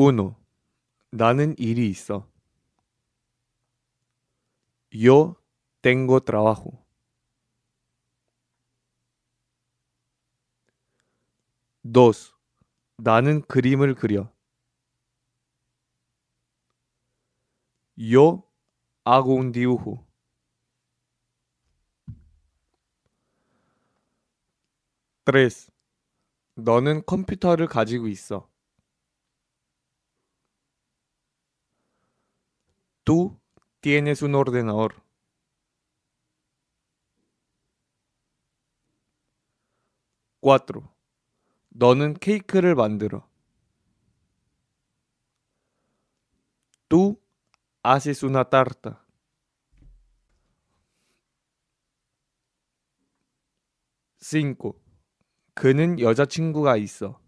uno. 나는 일이 있어. Yo tengo trabajo. dos. 나는 그림을 그려. Yo hago un dibujo. tres. 너는 컴퓨터를 가지고 있어. Tú tienes un ordenador. (4) 너는 케이크를 만들어. Tú haces una tarta. (5) 그는 여자친구가 있어.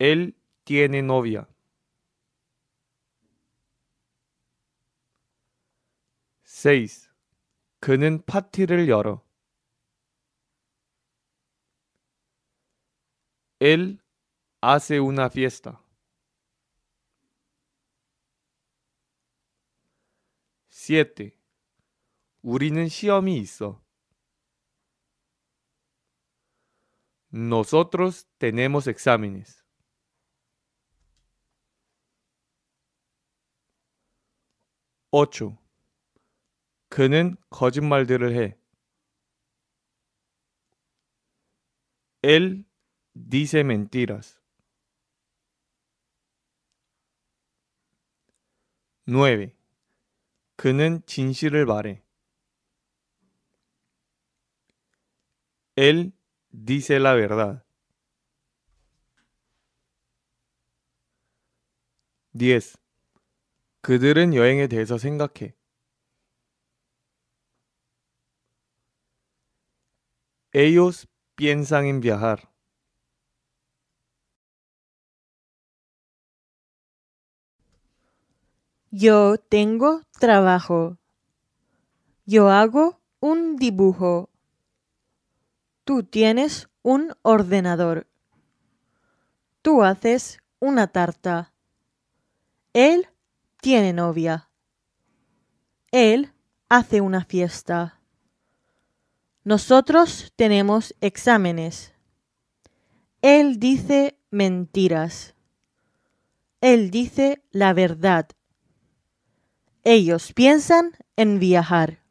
Él tiene novia. 6 그는 파티를 열어. Él hace una fiesta. 7. 우리는 시험이 있어. Nosotros tenemos exámenes. 8. 그는 거짓말들을 해. Él dice mentiras. 9. 그는 진실을 말해. Él dice la verdad. 10. 그들은 Ellos piensan en viajar. Yo tengo trabajo. Yo hago un dibujo. Tú tienes un ordenador. Tú haces una tarta. Él tiene novia. Él hace una fiesta. Nosotros tenemos exámenes. Él dice mentiras. Él dice la verdad. Ellos piensan en viajar.